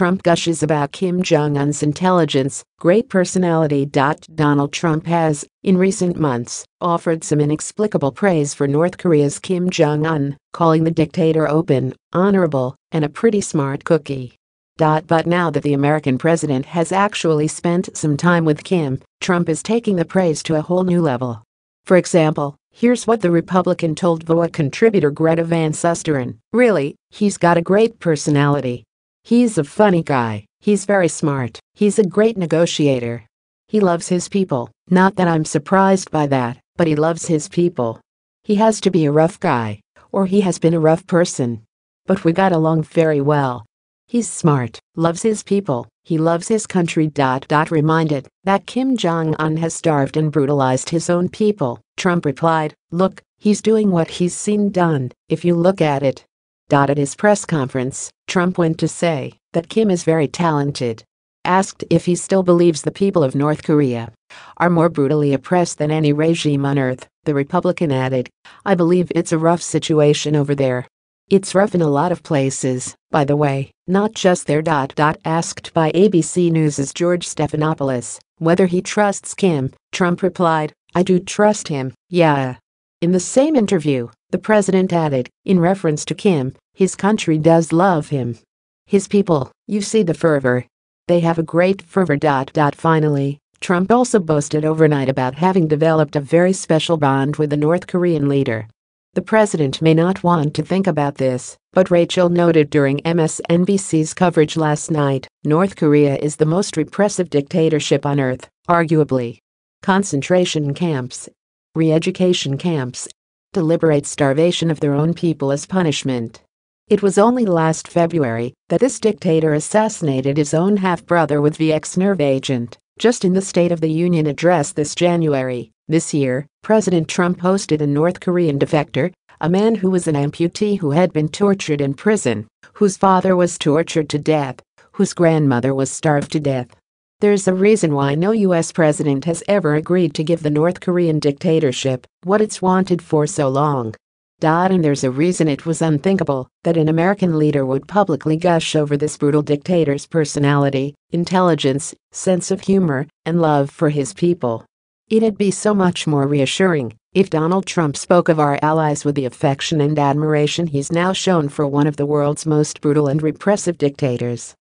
Trump gushes about Kim Jong un's intelligence, great personality. Donald Trump has, in recent months, offered some inexplicable praise for North Korea's Kim Jong un, calling the dictator open, honorable, and a pretty smart cookie. But now that the American president has actually spent some time with Kim, Trump is taking the praise to a whole new level. For example, Here's what the Republican told VOA contributor Greta Van Susteren. Really, he's got a great personality. He's a funny guy, he's very smart, he's a great negotiator. He loves his people, not that I'm surprised by that, but he loves his people. He has to be a rough guy, or he has been a rough person. But we got along very well. He's smart, loves his people, he loves his country. Dot, dot, reminded that Kim Jong un has starved and brutalized his own people, Trump replied, Look, he's doing what he's seen done, if you look at it. At his press conference, Trump went to say that Kim is very talented. Asked if he still believes the people of North Korea are more brutally oppressed than any regime on earth, the Republican added, I believe it's a rough situation over there. It's rough in a lot of places, by the way, not just there. Asked by ABC News's George Stephanopoulos whether he trusts Kim, Trump replied, I do trust him, yeah. In the same interview, the president added, in reference to Kim, his country does love him. His people, you see the fervor. They have a great fervor. Finally, Trump also boasted overnight about having developed a very special bond with the North Korean leader. The president may not want to think about this, but Rachel noted during MSNBC's coverage last night North Korea is the most repressive dictatorship on earth, arguably. Concentration camps, re education camps, deliberate starvation of their own people as punishment. It was only last February that this dictator assassinated his own half-brother with VX nerve agent. Just in the State of the Union address this January, this year, President Trump hosted a North Korean defector, a man who was an amputee who had been tortured in prison, whose father was tortured to death, whose grandmother was starved to death. There's a reason why no US president has ever agreed to give the North Korean dictatorship what it's wanted for so long. And there's a reason it was unthinkable that an American leader would publicly gush over this brutal dictator's personality, intelligence, sense of humor, and love for his people. It'd be so much more reassuring if Donald Trump spoke of our allies with the affection and admiration he's now shown for one of the world's most brutal and repressive dictators.